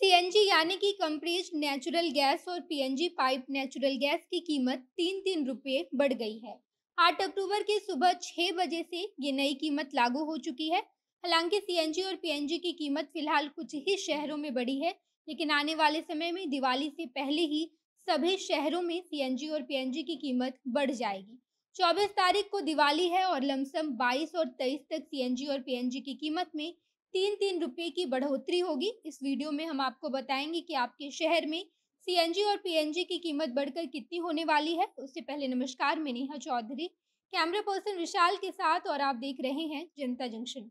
CNG यानी कि compress natural gas और पीएनजी पाइप नेचुरल गैस की कीमत तीन तीन रुपये बढ़ गई है आठ अक्टूबर की सुबह छह बजे से ये नई कीमत लागू हो चुकी है हालांकि सीएनजी और पीएनजी की कीमत फिलहाल कुछ ही शहरों में बढ़ी है लेकिन आने वाले समय में दिवाली से पहले ही सभी शहरों में सीएनजी और पीएनजी की कीमत बढ़ जाएगी 24 तारीख को दिवाली है और लमसम 22 और 23 तक सीएनजी और पीएनजी की कीमत में तीन तीन रुपए की बढ़ोतरी होगी इस वीडियो में हम आपको बताएंगे कि आपके शहर में सीएनजी और पीएनजी की कीमत बढ़कर कितनी होने वाली है उससे पहले नमस्कार मैं नेहा चौधरी कैमरा पर्सन विशाल के साथ और आप देख रहे हैं जनता जंक्शन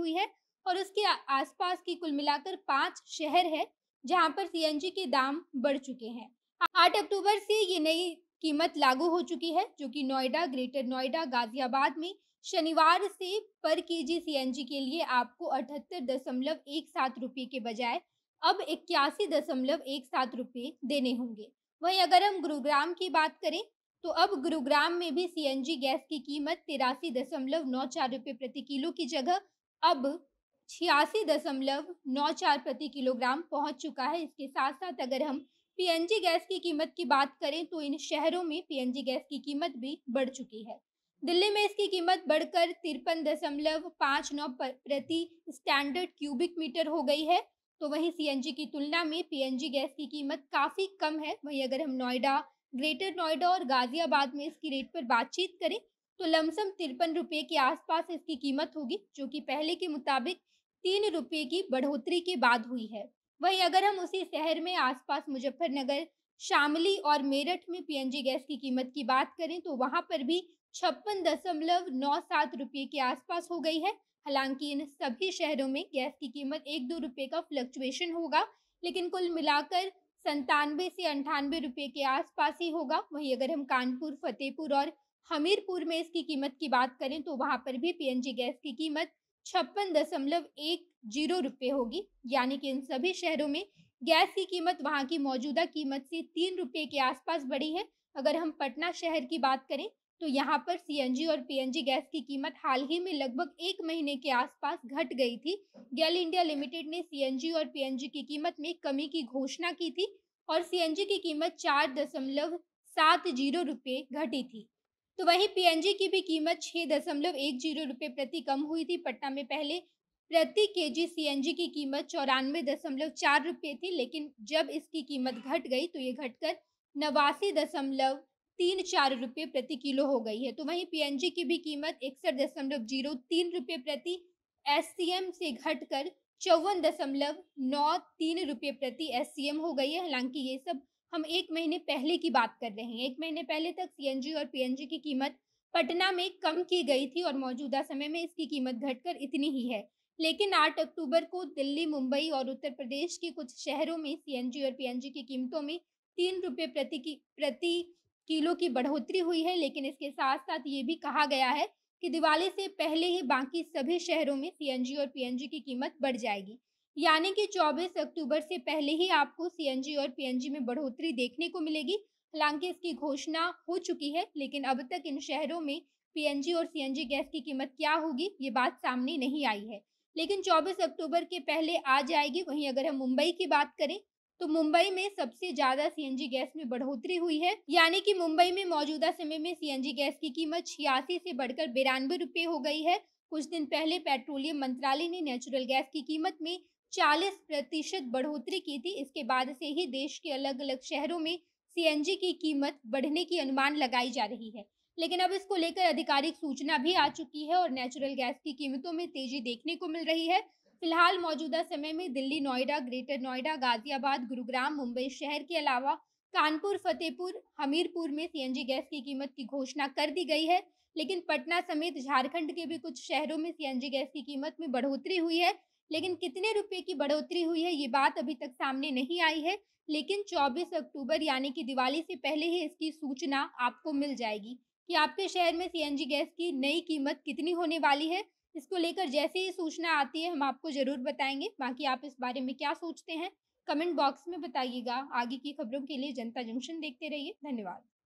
हुई है और उसके आसपास की कुल मिलाकर पांच शहर है जहां पर सीएनजी के दाम बढ़ चुके हैं आठ अक्टूबर से ये नई कीमत लागू हो चुकी है जो कि नोएडा ग्रेटर नोएडा गाजियाबाद में शनिवार से पर केजी जी के लिए आपको अठहत्तर दशमलव एक सात रुपये के बजाय अब इक्यासी दशमलव एक सात रुपये देने होंगे वहीं अगर हम गुरुग्राम की बात करें तो अब गुरुग्राम में भी सीएनजी गैस की कीमत तिरासी दशमलव नौ चार रुपये प्रति किलो की जगह अब छियासी दशमलव नौ चार प्रति किलोग्राम पहुंच चुका है इसके साथ साथ अगर हम पीएनजी गैस की कीमत की बात करें तो इन शहरों में पीएनजी गैस की कीमत भी बढ़ चुकी है दिल्ली में इसकी कीमत बढ़कर तिरपन दशमलव पाँच नौ प्रति स्टैंडर्ड क्यूबिक मीटर हो गई है तो वहीं सीएनजी की तुलना में पीएनजी गैस की कीमत काफ़ी कम है वहीं अगर हम नोएडा ग्रेटर नोएडा और गाजियाबाद में इसकी रेट पर बातचीत करें तो लमसम तिरपन रुपये के आसपास इसकी कीमत होगी जो कि पहले के मुताबिक तीन रुपये की बढ़ोतरी के बाद हुई है वहीं अगर हम उसी शहर में आसपास मुजफ्फरनगर शामली और मेरठ में पीएनजी गैस की कीमत की बात करें तो वहां पर भी छप्पन दशमलव नौ सात रुपये के आसपास हो गई है हालांकि इन सभी शहरों में गैस की कीमत एक दो रुपये का फ्लक्चुएशन होगा लेकिन कुल मिलाकर संतानवे से अंठानवे रुपये के आसपास ही होगा वहीं अगर हम कानपुर फतेहपुर और हमीरपुर में इसकी कीमत की बात करें तो वहाँ पर भी पीएनजी गैस की कीमत छप्पन दशमलव एक जीरो रुपये होगी यानी कि इन सभी शहरों में गैस की कीमत वहाँ की मौजूदा कीमत से तीन रुपये के आसपास बढ़ी है अगर हम पटना शहर की बात करें तो यहाँ पर सीएनजी और पीएनजी गैस की कीमत हाल ही में लगभग एक महीने के आसपास घट गई थी गैल इंडिया लिमिटेड ने सीएनजी और पीएनजी की कीमत में कमी की घोषणा की थी और सीएनजी की कीमत चार दशमलव सात जीरो रुपये घटी थी तो वहीं पीएनजी की भी कीमत छः दशमलव एक जीरो रुपये प्रति कम हुई थी पटना में पहले प्रति केजी सीएनजी की कीमत चौरानवे दशमलव चार रुपये थी लेकिन जब इसकी कीमत घट गई तो ये घटकर नवासी दशमलव तीन चार रुपये प्रति किलो हो गई है तो वहीं पीएनजी की भी कीमत इकसठ दशमलव जीरो तीन रुपये प्रति एस से घटकर चौवन दशमलव नौ तीन रुपये प्रति एस हो गई है हालांकि ये सब हम एक महीने पहले की बात कर रहे हैं एक महीने पहले तक सी और पी की कीमत पटना में कम की गई थी और मौजूदा समय में इसकी कीमत घटकर इतनी ही है लेकिन 8 अक्टूबर को दिल्ली मुंबई और उत्तर प्रदेश के कुछ शहरों में सीएनजी और पीएनजी की कीमतों में तीन रुपये प्रति की प्रति किलो की बढ़ोतरी हुई है लेकिन इसके साथ साथ ये भी कहा गया है कि दिवाली से पहले ही बाकी सभी शहरों में सीएनजी और पीएनजी की कीमत बढ़ जाएगी यानी कि 24 अक्टूबर से पहले ही आपको सीएनजी और पीएनजी में बढ़ोतरी देखने को मिलेगी हालांकि इसकी घोषणा हो चुकी है लेकिन अब तक इन शहरों में पीएनजी और सीएनजी गैस की कीमत क्या होगी ये बात सामने नहीं आई है लेकिन 24 अक्टूबर के पहले आ जाएगी वहीं अगर हम मुंबई की बात करें तो मुंबई में सबसे ज्यादा सीएनजी गैस में बढ़ोतरी हुई है यानी कि मुंबई में मौजूदा समय में सीएनजी गैस की कीमत छियासी से बढ़कर बिरानवे रुपये हो गई है कुछ दिन पहले पेट्रोलियम मंत्रालय ने नेचुरल गैस की कीमत में चालीस प्रतिशत बढ़ोतरी की थी इसके बाद से ही देश के अलग अलग शहरों में सीएनजी की कीमत बढ़ने की अनुमान लगाई जा रही है लेकिन अब इसको लेकर आधिकारिक सूचना भी आ चुकी है और नेचुरल गैस की कीमतों में तेजी देखने को मिल रही है फिलहाल मौजूदा समय में दिल्ली नोएडा ग्रेटर नोएडा गाजियाबाद गुरुग्राम मुंबई शहर के अलावा कानपुर फतेहपुर हमीरपुर में सीएनजी गैस की कीमत की घोषणा कर दी गई है लेकिन पटना समेत झारखंड के भी कुछ शहरों में सीएनजी गैस की कीमत में बढ़ोतरी हुई है लेकिन कितने रुपए की बढ़ोतरी हुई है ये बात अभी तक सामने नहीं आई है लेकिन 24 अक्टूबर यानी कि दिवाली से पहले ही इसकी सूचना आपको मिल जाएगी कि आपके शहर में सी गैस की नई कीमत कितनी होने वाली है इसको लेकर जैसे ही सूचना आती है हम आपको ज़रूर बताएंगे बाकी आप इस बारे में क्या सोचते हैं कमेंट बॉक्स में बताइएगा आगे की खबरों के लिए जनता जंक्शन देखते रहिए धन्यवाद